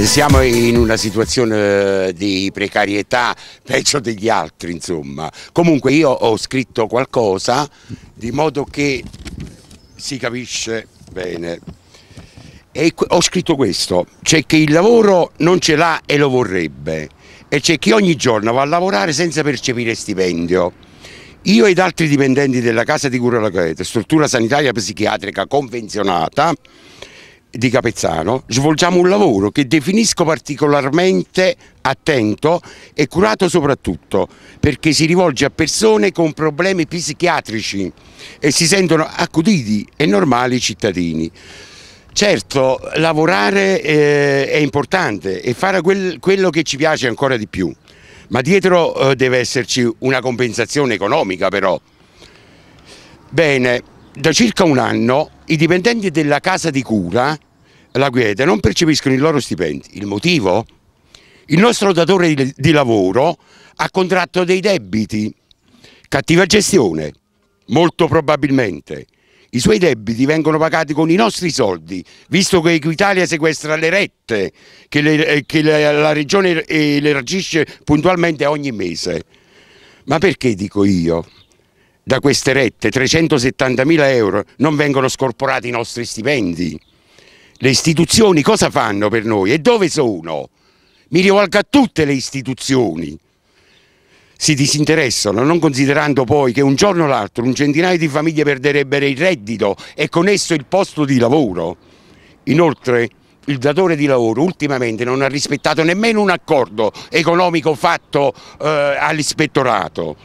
Eh, siamo in una situazione eh, di precarietà peggio degli altri insomma. Comunque io ho scritto qualcosa di modo che si capisce bene. E ho scritto questo, c'è chi il lavoro non ce l'ha e lo vorrebbe e c'è chi ogni giorno va a lavorare senza percepire stipendio. Io ed altri dipendenti della Casa di Cura Lacrete, struttura sanitaria psichiatrica convenzionata, di Capezzano svolgiamo un lavoro che definisco particolarmente attento e curato soprattutto perché si rivolge a persone con problemi psichiatrici e si sentono accuditi e normali cittadini. Certo, lavorare eh, è importante e fare quel, quello che ci piace ancora di più, ma dietro eh, deve esserci una compensazione economica però. Bene, da circa un anno i dipendenti della casa di cura, la quiete, non percepiscono i loro stipendi. Il motivo? Il nostro datore di lavoro ha contratto dei debiti, cattiva gestione, molto probabilmente. I suoi debiti vengono pagati con i nostri soldi, visto che Equitalia sequestra le rette che, le, eh, che la regione le er, elargisce puntualmente ogni mese. Ma perché dico io? da queste rette, 370.000 euro, non vengono scorporati i nostri stipendi. Le istituzioni cosa fanno per noi e dove sono? Mi rivolgo a tutte le istituzioni. Si disinteressano, non considerando poi che un giorno o l'altro un centinaio di famiglie perderebbero il reddito e con esso il posto di lavoro. Inoltre il datore di lavoro ultimamente non ha rispettato nemmeno un accordo economico fatto eh, all'ispettorato.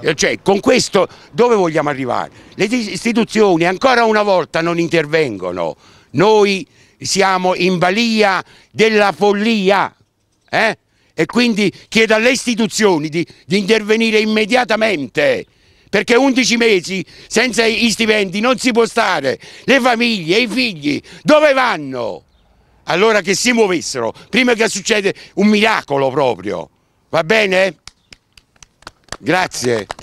Eh, cioè, con questo dove vogliamo arrivare? Le istituzioni ancora una volta non intervengono, noi siamo in balia della follia eh? e quindi chiedo alle istituzioni di, di intervenire immediatamente perché 11 mesi senza gli stipendi non si può stare, le famiglie, i figli, dove vanno? Allora che si muovessero, prima che succeda un miracolo proprio, va bene? Grazie.